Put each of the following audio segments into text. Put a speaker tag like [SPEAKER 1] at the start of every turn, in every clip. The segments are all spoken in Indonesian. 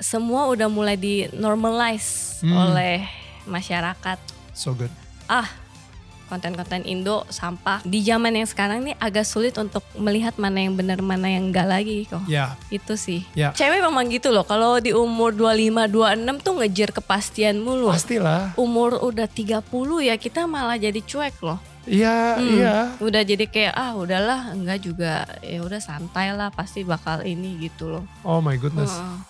[SPEAKER 1] semua udah mulai di normalize hmm. oleh masyarakat. So good. Ah, konten-konten Indo sampah di zaman yang sekarang ini agak sulit untuk melihat mana yang benar mana yang enggak lagi kok. Yeah. Itu sih. Yeah. Cewek memang gitu loh. Kalau di umur 25 26 tuh ngejar kepastian mulu. Pastilah. Umur udah 30 ya kita malah jadi cuek loh.
[SPEAKER 2] Iya, hmm, iya.
[SPEAKER 1] Udah jadi kayak ah udahlah, enggak juga ya udah santai lah pasti bakal ini gitu loh.
[SPEAKER 2] Oh my goodness. Uh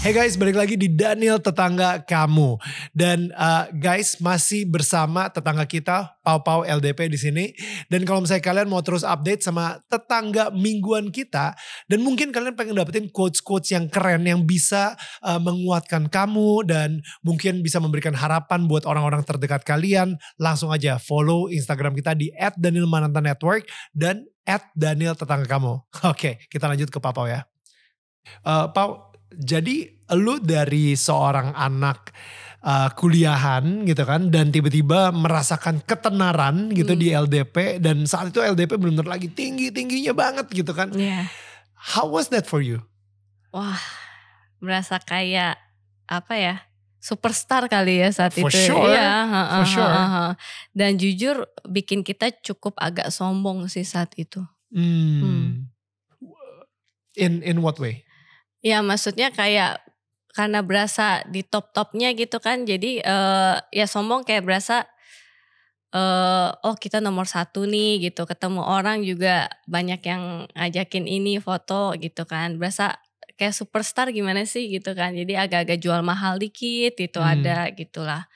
[SPEAKER 2] Hey guys, balik lagi di Daniel Tetangga Kamu. Dan uh, guys, masih bersama tetangga kita, Pau Pau LDP di sini. Dan kalau misalnya kalian mau terus update sama tetangga mingguan kita, dan mungkin kalian pengen dapetin quotes-quotes yang keren, yang bisa uh, menguatkan kamu, dan mungkin bisa memberikan harapan buat orang-orang terdekat kalian, langsung aja follow Instagram kita di Network, dan at Daniel tetangga kamu. Oke, okay, kita lanjut ke Pau ya. Uh, Pau, jadi lu dari seorang anak uh, kuliahan gitu kan dan tiba-tiba merasakan ketenaran gitu hmm. di LDP dan saat itu LDP benar-benar lagi tinggi-tingginya banget gitu kan. Yeah. How was that for you?
[SPEAKER 1] Wah, merasa kayak apa ya? Superstar kali ya saat for itu. Ya. Sure. Ya, ha, ha, for sure. Ha, ha. Dan jujur bikin kita cukup agak sombong sih saat itu.
[SPEAKER 2] Hmm. hmm. In in what way?
[SPEAKER 1] Ya maksudnya kayak karena berasa di top-topnya gitu kan jadi uh, ya sombong kayak berasa uh, oh kita nomor satu nih gitu ketemu orang juga banyak yang ngajakin ini foto gitu kan berasa kayak superstar gimana sih gitu kan jadi agak-agak jual mahal dikit itu hmm. ada gitulah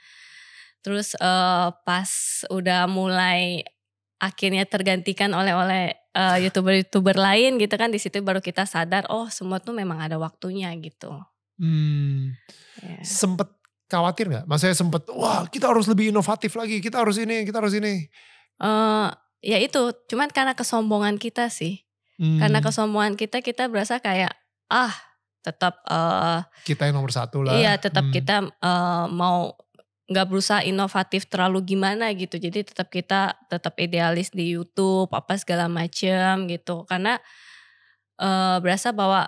[SPEAKER 1] terus uh, pas udah mulai akhirnya tergantikan oleh oleh youtuber eh, youtuber-youtuber lain gitu kan di situ baru kita sadar oh semua tuh memang
[SPEAKER 2] ada waktunya gitu. Hmm. Yeah. Sempet khawatir nggak? Maksudnya sempet wah kita harus lebih inovatif lagi, kita harus ini, kita harus ini. Uh, ya itu,
[SPEAKER 1] cuman karena kesombongan kita sih. Hmm. Karena kesombongan kita kita berasa kayak ah
[SPEAKER 2] tetap uh, kita yang nomor satu lah. Iya tetap hmm.
[SPEAKER 1] kita uh, mau nggak berusaha inovatif terlalu gimana gitu jadi tetap kita tetap idealis di YouTube apa segala macem gitu karena e, berasa bahwa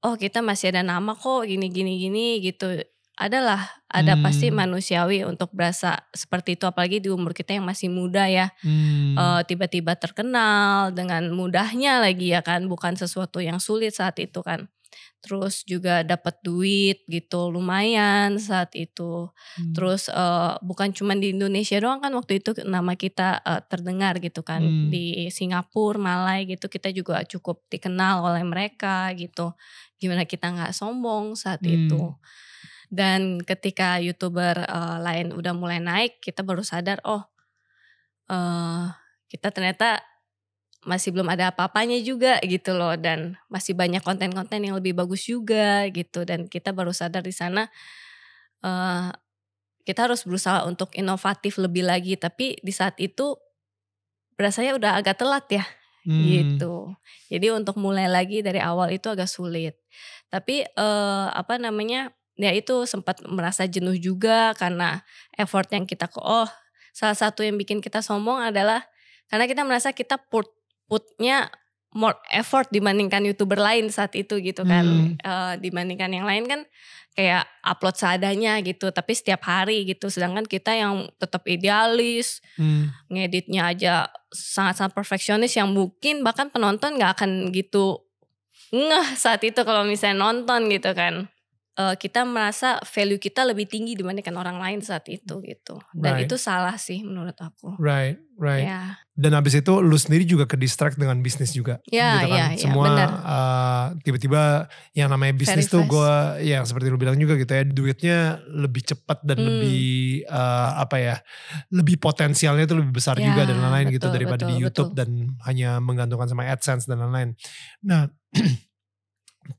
[SPEAKER 1] oh kita masih ada nama kok gini gini gini gitu adalah ada hmm. pasti manusiawi untuk berasa seperti itu apalagi di umur kita yang masih muda ya hmm. Eh, tiba-tiba hmm. e, tiba -tiba terkenal dengan mudahnya lagi ya kan bukan sesuatu yang sulit saat itu kan terus juga dapat duit gitu lumayan saat itu hmm. terus uh, bukan cuma di Indonesia doang kan waktu itu nama kita uh, terdengar gitu kan hmm. di Singapura Malai gitu kita juga cukup dikenal oleh mereka gitu gimana kita nggak sombong saat hmm. itu dan ketika youtuber uh, lain udah mulai naik kita baru sadar oh uh, kita ternyata masih belum ada apa-apanya juga gitu loh dan masih banyak konten-konten yang lebih bagus juga gitu dan kita baru sadar di sana uh, kita harus berusaha untuk inovatif lebih lagi tapi di saat itu berasanya udah agak telat ya hmm. gitu jadi untuk mulai lagi dari awal itu agak sulit tapi uh, apa namanya ya itu sempat merasa jenuh juga karena effort yang kita oh salah satu yang bikin kita sombong adalah karena kita merasa kita put putnya more effort dibandingkan youtuber lain saat itu gitu kan hmm. e, dibandingkan yang lain kan kayak upload seadanya gitu tapi setiap hari gitu sedangkan kita yang tetap idealis hmm. ngeditnya aja sangat-sangat perfeksionis yang mungkin bahkan penonton nggak akan gitu ngeh saat itu kalau misalnya nonton gitu kan uh, kita merasa value kita lebih tinggi dibandingkan orang lain saat itu gitu. Dan right. itu salah sih menurut aku. Right, right. Yeah.
[SPEAKER 2] Dan abis itu lu sendiri juga ke distract dengan bisnis juga. Iya, yeah, gitu kan? yeah, ya, Semua yeah, eh, uh, tiba-tiba yang namanya bisnis tuh gue ya seperti lu bilang juga gitu ya duitnya lebih cepat dan hmm. lebih uh, apa ya lebih potensialnya tuh lebih besar yeah, juga dan lain-lain gitu daripada betul, di YouTube betul. dan hanya menggantungkan sama AdSense dan lain-lain. Nah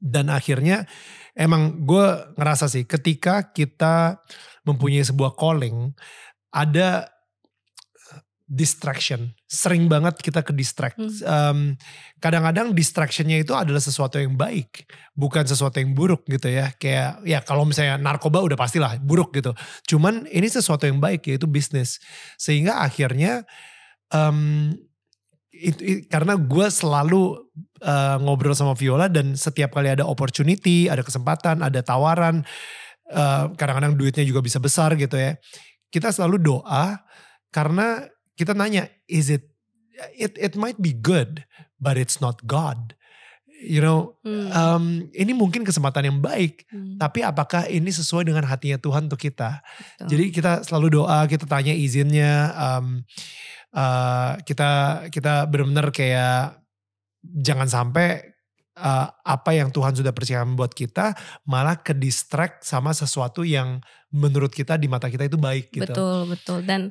[SPEAKER 2] dan akhirnya emang gue ngerasa sih ketika kita mempunyai sebuah calling ada eh, distraction. Sering banget kita ke distract. Hmm. Um, kadang-kadang distractionnya itu adalah sesuatu yang baik, bukan sesuatu yang buruk gitu ya. Kayak ya kalau misalnya narkoba udah pastilah buruk gitu. Cuman ini sesuatu yang baik yaitu bisnis. Sehingga akhirnya um, it, it, karena gue selalu uh, ngobrol sama Viola dan setiap kali ada opportunity, ada kesempatan, ada tawaran, kadang eh, kadang-kadang duitnya juga bisa besar gitu ya. Kita selalu doa karena kita nanya, is it it it might be good, but it's not God you know, hmm. um, ini mungkin kesempatan yang baik, hmm. tapi apakah ini sesuai dengan hatinya Tuhan untuk kita? Betul. Jadi kita selalu doa, kita tanya izinnya, um, uh, kita kita benar-benar kayak jangan sampai uh, apa yang Tuhan sudah persiapkan buat kita malah ke sama sesuatu yang menurut kita di mata kita itu baik gitu. Betul,
[SPEAKER 1] betul. Dan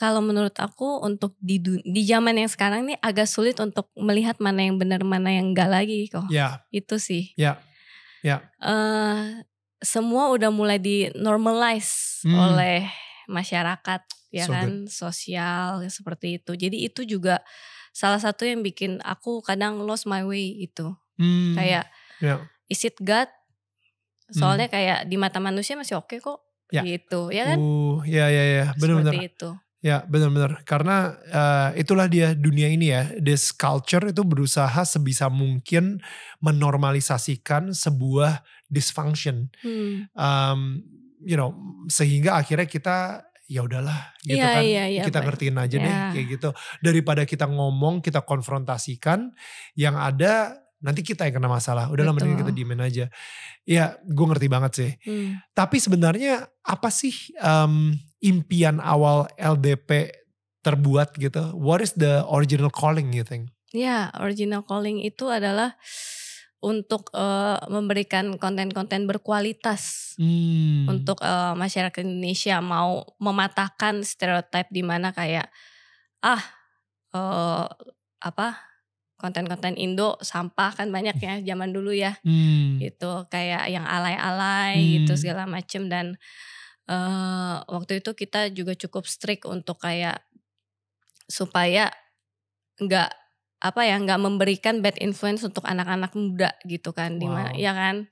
[SPEAKER 1] kalau menurut aku untuk di di zaman yang sekarang nih agak sulit untuk melihat mana yang benar mana yang enggak lagi kok. Yeah. Itu sih.
[SPEAKER 2] Ya. Yeah. Ya. Yeah.
[SPEAKER 1] Uh, semua udah mulai di normalize hmm. oleh masyarakat ya so kan good. sosial seperti itu. Jadi itu juga salah satu yang bikin aku kadang lost my way itu. Hmm. Kayak yeah. is it God? Soalnya hmm. kayak di mata manusia masih oke okay kok. Ya. gitu ya kan?
[SPEAKER 2] Uh, ya ya ya, benar-benar. Seperti benar. itu. Ya benar-benar karena uh, itulah dia dunia ini ya this culture itu berusaha sebisa mungkin menormalisasikan sebuah dysfunction, hmm. um, you know sehingga akhirnya kita ya udahlah gitu yeah, kan yeah, yeah, kita ngertiin aja yeah. deh iya. kayak gitu daripada kita ngomong kita konfrontasikan yang ada nanti kita yang kena masalah udahlah mending kita diemin aja ya gue ngerti banget sih hmm. tapi sebenarnya apa sih um, impian awal LDP terbuat gitu? What is the original calling you think?
[SPEAKER 1] Ya, yeah, original calling itu adalah untuk uh, memberikan konten-konten berkualitas
[SPEAKER 2] hmm. untuk
[SPEAKER 1] uh, masyarakat Indonesia mau mematahkan stereotip di mana kayak ah uh, apa konten-konten Indo sampah kan banyak ya zaman dulu ya hmm. gitu kayak yang alay-alay gitu hmm. gitu segala macem dan uh, waktu itu kita juga cukup strict untuk kayak supaya nggak apa ya nggak memberikan bad influence untuk anak-anak muda gitu kan wow. dimana ya kan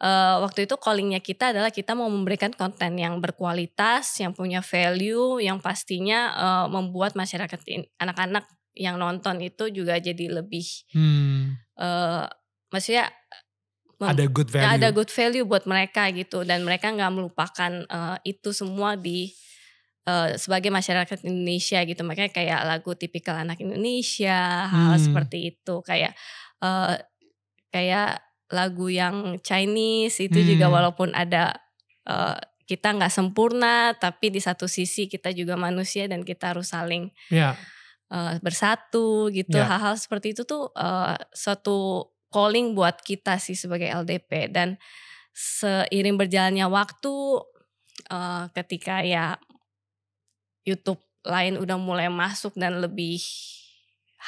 [SPEAKER 1] uh, waktu itu callingnya kita adalah kita mau memberikan konten yang berkualitas yang punya value yang pastinya uh, membuat masyarakat anak-anak yang nonton itu juga jadi lebih
[SPEAKER 2] hmm.
[SPEAKER 1] uh, maksudnya ada good value ada good value buat mereka gitu dan mereka nggak melupakan uh, itu semua di uh, sebagai masyarakat Indonesia gitu makanya kayak lagu tipikal anak Indonesia hal hmm. seperti itu kayak uh, kayak lagu yang Chinese itu hmm. juga walaupun ada uh, kita nggak sempurna tapi di satu sisi kita juga manusia dan kita harus saling yeah. Ya. uh, bersatu gitu ya. hal-hal seperti itu tuh uh, suatu calling buat kita sih sebagai LDP dan seiring berjalannya waktu uh, ketika ya YouTube lain udah mulai masuk dan lebih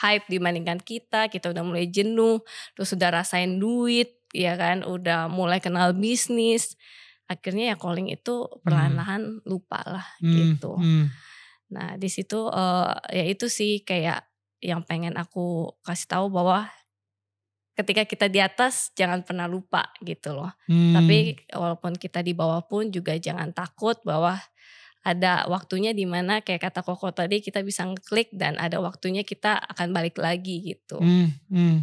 [SPEAKER 1] hype dibandingkan kita, kita udah mulai jenuh, terus sudah rasain duit, ya kan, udah mulai kenal bisnis, akhirnya ya calling itu hmm. perlahan-lahan lupa lah hmm. gitu. Hmm. Nah di situ uh, ya itu sih kayak yang pengen aku kasih tahu bahwa ketika kita di atas jangan pernah lupa gitu loh. Hmm. Tapi walaupun kita di bawah pun juga jangan takut bahwa ada waktunya di mana kayak kata Koko tadi kita bisa ngeklik dan ada waktunya kita akan balik lagi gitu.
[SPEAKER 2] Hmm. Hmm.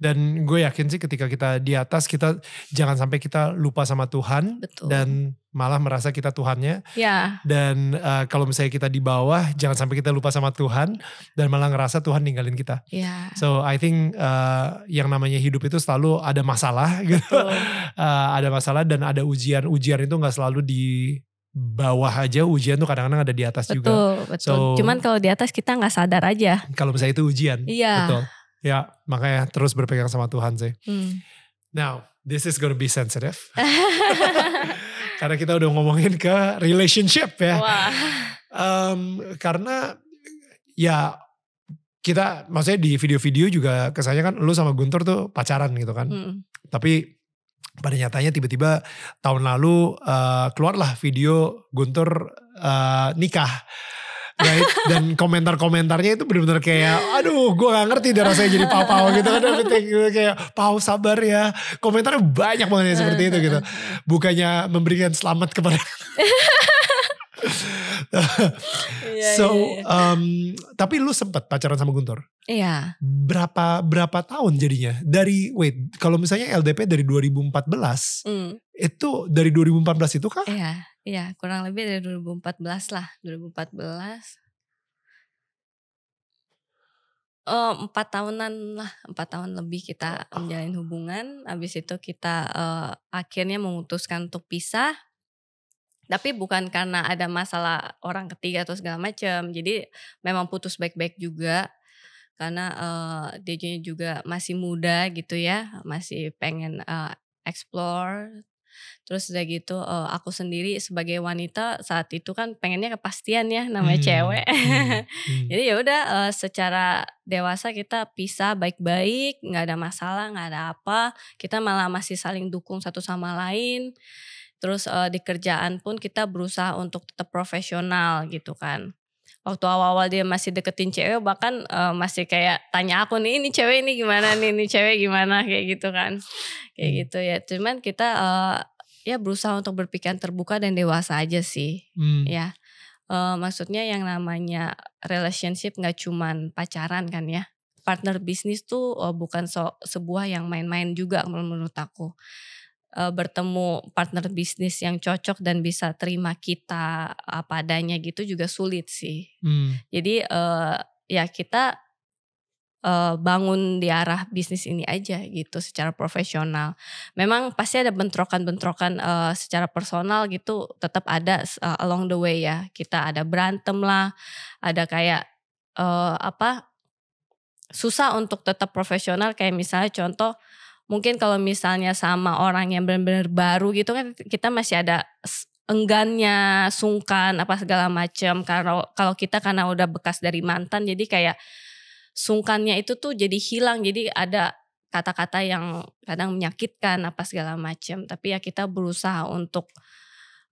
[SPEAKER 2] Dan gue yakin sih ketika kita di atas kita jangan sampai kita lupa sama Tuhan Betul. dan malah merasa kita Tuhannya. Ya. Dan uh, kalau misalnya kita di bawah jangan sampai kita lupa sama Tuhan dan malah ngerasa Tuhan ninggalin kita. Ya. So I think uh, yang namanya hidup itu selalu ada masalah gitu. uh, ada masalah dan ada ujian. Ujian itu nggak selalu di bawah aja ujian tuh kadang-kadang ada di atas betul, juga.
[SPEAKER 1] Betul, So, Cuman kalau di atas kita nggak sadar aja.
[SPEAKER 2] Kalau misalnya itu ujian. Iya. Betul. Ya, makanya terus berpegang sama Tuhan sih. Hmm. Now, this is gonna be sensitive. karena kita udah ngomongin ke relationship ya. Um, karena ya kita maksudnya di video-video juga kesannya kan lu sama Guntur tuh pacaran gitu kan. Hmm. Tapi pada nyatanya tiba-tiba tahun lalu uh, keluarlah video Guntur uh, nikah Right? Dan komentar-komentarnya itu bener-bener kayak, aduh gue gak ngerti deh rasanya jadi papa gitu kan. Gitu, kayak, pau sabar ya. Komentarnya banyak banget ya seperti itu gitu. Bukannya memberikan selamat kepada...
[SPEAKER 1] Iya, so, iya,
[SPEAKER 2] iya. um, tapi lu sempet pacaran sama Guntur? Iya. Berapa berapa tahun jadinya? Dari wait, kalau misalnya LDP dari 2014, mm. itu dari 2014 itu kah? Iya.
[SPEAKER 1] Iya, kurang lebih dari 2014 lah, 2014. empat tahunan lah, empat tahun lebih kita menjalin hubungan. Habis itu kita uh, akhirnya memutuskan untuk pisah. Tapi bukan karena ada masalah orang ketiga atau segala macam. Jadi memang putus baik-baik juga karena uh, eh, dia juga masih muda gitu ya, masih pengen uh, explore Terus udah gitu uh, aku sendiri sebagai wanita saat itu kan pengennya kepastian ya namanya hmm. cewek. Hmm. Jadi ya udah uh, secara dewasa kita pisah baik-baik, nggak ada masalah, nggak ada apa. Kita malah masih saling dukung satu sama lain. Terus uh, di kerjaan pun kita berusaha untuk tetap profesional gitu kan waktu awal-awal dia masih deketin cewek bahkan uh, masih kayak tanya aku nih ini cewek ini gimana nih ini cewek gimana kayak gitu kan kayak hmm. gitu ya cuman kita uh, ya berusaha untuk berpikiran terbuka dan dewasa aja sih hmm. ya uh, maksudnya yang namanya relationship nggak cuman pacaran kan ya partner bisnis tuh uh, bukan so, sebuah yang main-main juga menurut aku uh, bertemu partner bisnis yang cocok dan bisa terima kita apa eh, adanya gitu juga sulit sih. Hmm. Jadi uh, ya kita uh, bangun di arah bisnis ini aja gitu secara profesional. Memang pasti ada bentrokan-bentrokan uh, secara personal gitu tetap ada uh, along the way ya. Kita ada berantem lah, ada kayak uh, apa susah untuk tetap profesional kayak misalnya contoh mungkin kalau misalnya sama orang yang benar-benar baru gitu kan kita masih ada enggannya, sungkan apa segala macam. Kalau kalau kita karena udah bekas dari mantan jadi kayak sungkannya itu tuh jadi hilang. Jadi ada kata-kata yang kadang menyakitkan apa segala macam. Tapi ya kita berusaha untuk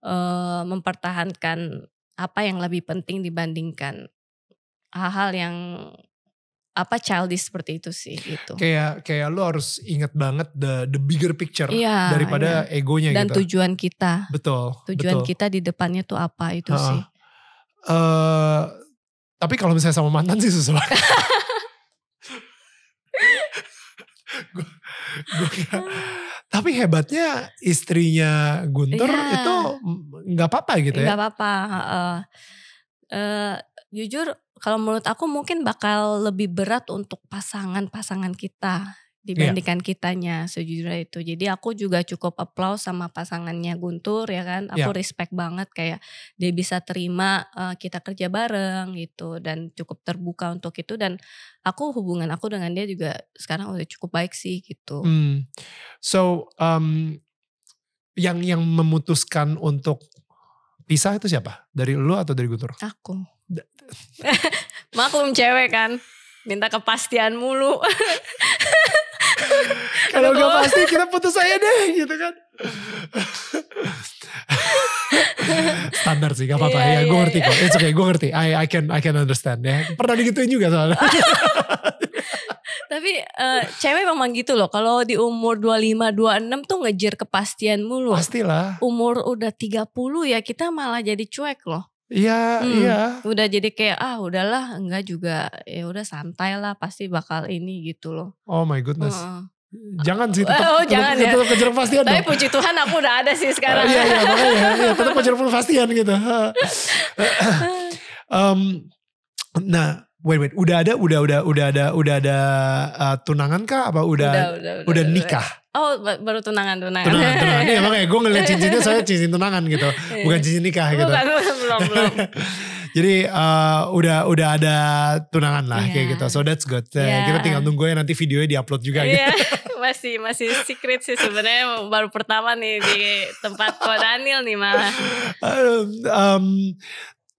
[SPEAKER 1] uh, mempertahankan apa yang lebih penting dibandingkan hal-hal yang apa childish seperti itu sih gitu.
[SPEAKER 2] Kayak kayak lu harus ingat banget the the bigger picture iya, daripada iya. egonya dan gitu. Dan tujuan kita. Betul. Tujuan betul. kita
[SPEAKER 1] di depannya tuh apa
[SPEAKER 2] itu ha. sih. Uh, tapi kalau misalnya sama mantan sih susah. tapi hebatnya istrinya Guntur iya. itu nggak apa-apa gitu ya. Nggak
[SPEAKER 1] apa-apa. Uh, uh, jujur kalau menurut aku mungkin bakal lebih berat untuk pasangan-pasangan kita iya. dibandingkan yeah. kitanya sejujurnya itu. Jadi aku juga cukup applause sama pasangannya Guntur ya kan. Aku yeah. respect banget kayak dia bisa terima uh, kita kerja bareng gitu dan cukup terbuka untuk itu dan aku hubungan aku dengan dia juga sekarang udah cukup baik sih gitu.
[SPEAKER 2] Hmm. So um, yang yang memutuskan untuk pisah itu siapa? Dari lu atau dari Guntur? Aku.
[SPEAKER 1] Maklum cewek kan, minta kepastian mulu.
[SPEAKER 2] Kalau gak pasti kita putus aja deh gitu kan. Standar sih gak apa-apa yeah, ya yeah, gue iya, ngerti iya. kok. It's okay gue ngerti. I, I can I can understand ya. Pernah digituin juga soalnya.
[SPEAKER 1] Tapi uh, cewek memang gitu loh. Kalau di umur 25, 26 tuh ngejar kepastian mulu. Pastilah. Umur udah 30 ya kita malah jadi cuek loh.
[SPEAKER 2] Iya, hmm, iya.
[SPEAKER 1] Udah jadi kayak ah udahlah, enggak juga ya udah santai lah, pasti bakal ini gitu loh.
[SPEAKER 2] Oh my goodness. Uh, jangan sih tetap, oh, tetap, jangan tetap, ya. tetap kejar pastian tapi dong. puji
[SPEAKER 1] Tuhan aku udah ada sih iya, sekarang uh, iya iya makanya iya, tetap kejar
[SPEAKER 2] pastian gitu um, nah wait wait udah ada udah udah udah ada udah ada uh, tunangan kah apa udah udah, udah, udah, udah nikah udah
[SPEAKER 1] Oh baru tunangan tunangan. Tunangan tunangan. Iya makanya gue ngeliat cincinnya saya
[SPEAKER 2] cincin tunangan gitu, iya. bukan cincin nikah gitu. Bukan, belum belum. Jadi uh, udah udah ada tunangan lah yeah. kayak gitu. So that's good. Yeah. Iya. Kita tinggal nunggu ya nanti videonya diupload juga yeah. gitu.
[SPEAKER 1] masih masih secret sih sebenarnya baru pertama nih di tempat Ko Daniel nih malah.
[SPEAKER 2] Um, um,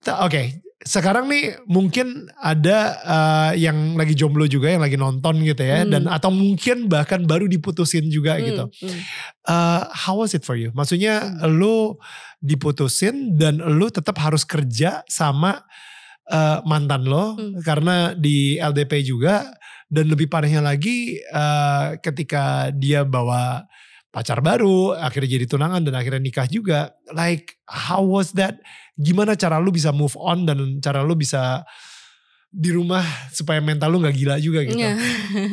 [SPEAKER 2] okay, sekarang nih mungkin ada uh, yang lagi jomblo juga yang lagi nonton gitu ya hmm. dan atau mungkin bahkan baru diputusin juga hmm. gitu. Hmm. Uh, how was it for you? Maksudnya hmm. lu diputusin dan lu tetap harus kerja sama uh, mantan lo hmm. karena di LDP juga dan lebih parahnya lagi uh, ketika dia bawa pacar baru, akhirnya jadi tunangan dan akhirnya nikah juga. Like how was that? Gimana cara lu bisa move on dan cara lu bisa di rumah supaya mental lu nggak gila juga gitu? Yeah. Iya.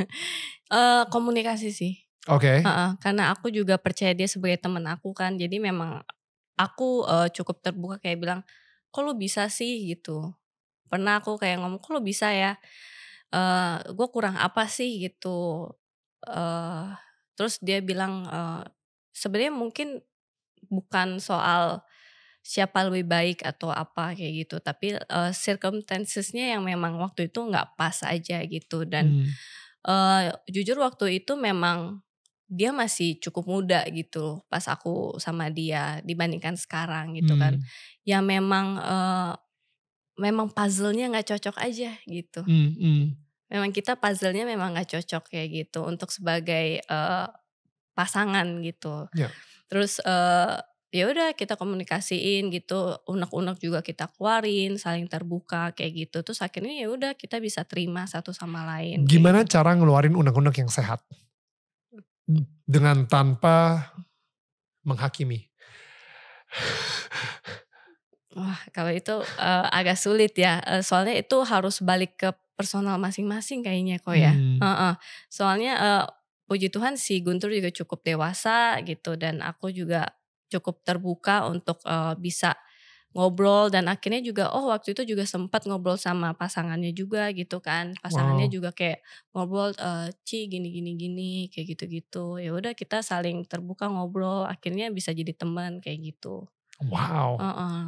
[SPEAKER 1] uh, komunikasi sih. Oke. Okay. Uh -uh, karena aku juga percaya dia sebagai teman aku kan, jadi memang aku uh, cukup terbuka kayak bilang, kok lu bisa sih gitu. Pernah aku kayak ngomong, kok lu bisa ya? Uh, eh, gue kurang apa sih gitu? Uh, terus dia bilang e, sebenarnya mungkin bukan soal siapa lebih baik atau apa kayak gitu tapi uh, circumstancesnya yang memang waktu itu nggak pas aja gitu dan hmm. uh, jujur waktu itu memang dia masih cukup muda gitu pas aku sama dia dibandingkan sekarang gitu kan. hmm. kan ya memang uh, memang puzzle-nya nggak cocok aja gitu hmm, hmm memang kita puzzle-nya memang nggak cocok kayak gitu untuk sebagai uh, pasangan gitu. Yeah. Terus uh, ya udah kita komunikasiin gitu, unek-unek juga kita keluarin, saling terbuka kayak gitu. Terus akhirnya ya udah kita bisa terima satu sama lain.
[SPEAKER 2] Gimana gitu. cara ngeluarin unek-unek yang sehat? Dengan tanpa menghakimi.
[SPEAKER 1] Wah, kalau itu uh, agak sulit ya. Uh, soalnya itu harus balik ke personal masing-masing kayaknya kok ya. Hmm. Uh -uh. Soalnya uh, puji Tuhan si Guntur juga cukup dewasa gitu dan aku juga cukup terbuka untuk uh, bisa ngobrol dan akhirnya juga oh waktu itu juga sempat ngobrol sama pasangannya juga gitu kan pasangannya wow. juga kayak ngobrol e, ci gini gini gini kayak gitu gitu ya udah kita saling terbuka ngobrol akhirnya bisa jadi teman kayak gitu wow uh -uh.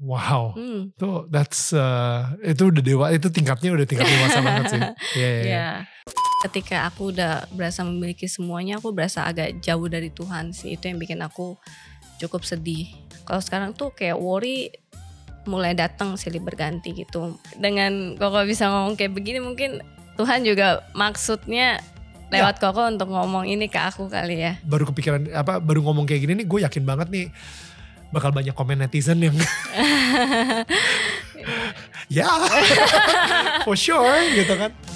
[SPEAKER 1] Wow, hmm.
[SPEAKER 2] tuh that's uh, itu udah dewa itu tingkatnya udah tingkat dewasa banget sih. Iya. Yeah, yeah. yeah.
[SPEAKER 1] Ketika aku udah berasa memiliki semuanya, aku berasa agak jauh dari Tuhan sih. Itu yang bikin aku cukup sedih. Kalau sekarang tuh kayak worry mulai datang silih berganti gitu. Dengan koko bisa ngomong kayak begini mungkin Tuhan juga maksudnya iya. lewat ya. koko untuk ngomong ini ke aku kali ya.
[SPEAKER 2] Baru kepikiran apa baru ngomong kayak gini nih gue yakin banget nih bakal banyak komen netizen yang ya yeah, for sure gitu kan